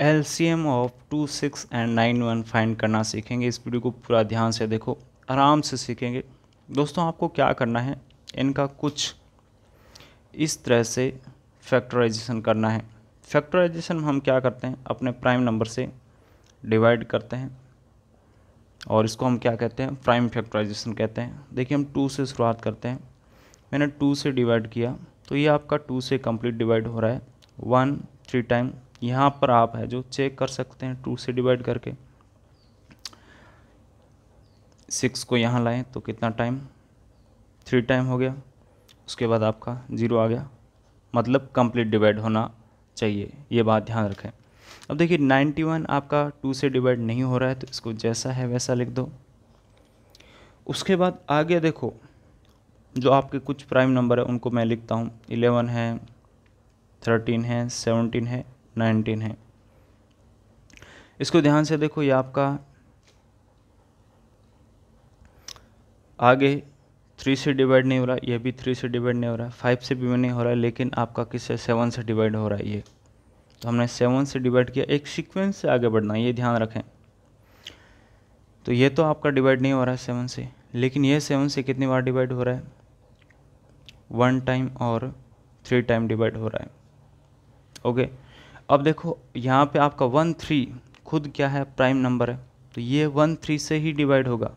L C M of two six and nine one find करना सीखेंगे इस video को पूरा ध्यान से देखो आराम से सीखेंगे दोस्तों आपको क्या करना है इनका कुछ इस तरह से फैक्टराइजेशन करना है फैक्टराइजेशन हम क्या करते हैं अपने प्राइम नंबर से डिवाइड करते हैं और इसको हम क्या कहते हैं प्राइम फैक्टराइजेशन कहते हैं देखिए हम टू से शुरुआत करते हैं मैंने टू से डिवाइड किया तो ये आपका टू से कंप्लीट डिवाइड हो रहा है वन थ्री टाइम यहाँ पर आप है जो चेक कर सकते हैं टू से डिवाइड करके सिक्स को यहाँ लाएं तो कितना टाइम थ्री टाइम हो गया उसके बाद आपका ज़ीरो आ गया मतलब कंप्लीट डिवाइड होना चाहिए ये बात ध्यान रखें अब देखिए नाइन्टी वन आपका टू से डिवाइड नहीं हो रहा है तो इसको जैसा है वैसा लिख दो उसके बाद आगे देखो जो आपके कुछ प्राइम नंबर है उनको मैं लिखता हूँ इलेवन है थर्टीन है सेवनटीन है 19 है इसको ध्यान से देखो ये आपका आगे थ्री से डिवाइड नहीं हो रहा ये भी थ्री से डिवाइड नहीं हो रहा फाइव से भी नहीं हो रहा लेकिन आपका किससे सेवन से डिवाइड हो रहा है ये तो हमने सेवन से डिवाइड किया एक सीक्वेंस से आगे बढ़ना ये ध्यान रखें तो ये तो आपका डिवाइड नहीं हो रहा है सेवन से लेकिन ये सेवन से कितनी बार डिवाइड हो रहा है वन टाइम और थ्री टाइम डिवाइड हो रहा है ओके okay. अब देखो यहाँ पे आपका वन थ्री खुद क्या है प्राइम नंबर है तो ये वन थ्री से ही डिवाइड होगा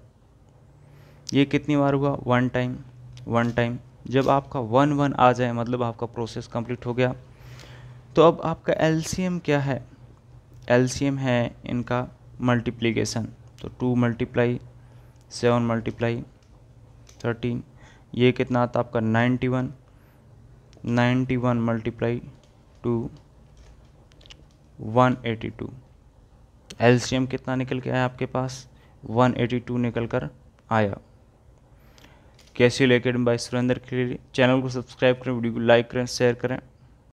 ये कितनी बार हुआ वन टाइम वन टाइम जब आपका वन वन आ जाए मतलब आपका प्रोसेस कंप्लीट हो गया तो अब आपका एल क्या है एल है इनका मल्टीप्लीकेशन तो two multiply seven multiply thirteen ये कितना आता आपका ninety one ninety one multiply two 182 LCM कितना निकल के आया आपके पास 182 निकल कर आया कैसी लेकेड बाय सुरेंद्र के लिए चैनल को सब्सक्राइब करें वीडियो को लाइक करें शेयर करें